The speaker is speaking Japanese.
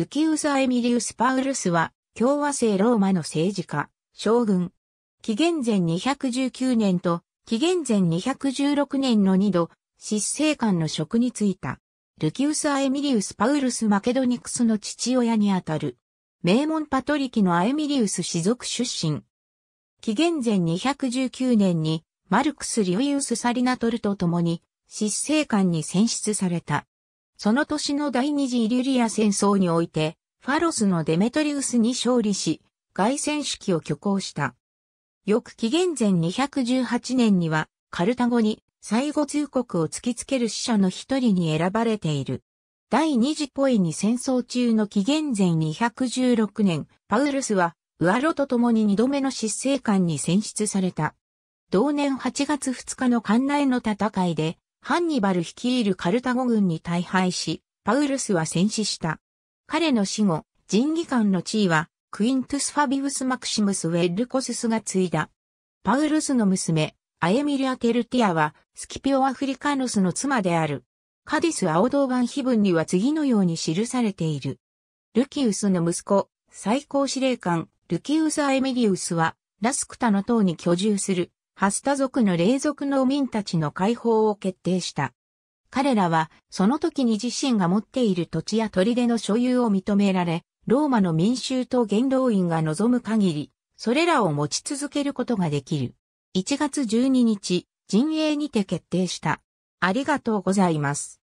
ルキウス・アエミリウス・パウルスは、共和制ローマの政治家、将軍。紀元前219年と、紀元前216年の2度、執政官の職に就いた。ルキウス・アエミリウス・パウルス・マケドニクスの父親にあたる。名門パトリキのアエミリウス氏族出身。紀元前219年に、マルクス・リュイウス・サリナトルと共に、執政官に選出された。その年の第二次イリュリア戦争において、ファロスのデメトリウスに勝利し、凱旋式を挙行した。翌紀元前218年には、カルタゴに最後通告を突きつける死者の一人に選ばれている。第二次ポエに戦争中の紀元前216年、パウルスは、ウアロと共に二度目の執政官に選出された。同年8月2日の館内の戦いで、ハンニバル率いるカルタゴ軍に大敗し、パウルスは戦死した。彼の死後、人技官の地位は、クイントゥス・ファビウス・マクシムス・ウェルコススが継いだ。パウルスの娘、アエミリア・テルティアは、スキピオ・アフリカノスの妻である。カディスアオドーガン・碑文には次のように記されている。ルキウスの息子、最高司令官、ルキウス・アエミリウスは、ラスクタの塔に居住するハスタ族の霊族農民たちの解放を決定した。彼らは、その時に自身が持っている土地や砦の所有を認められ、ローマの民衆と元老院が望む限り、それらを持ち続けることができる。1月12日、陣営にて決定した。ありがとうございます。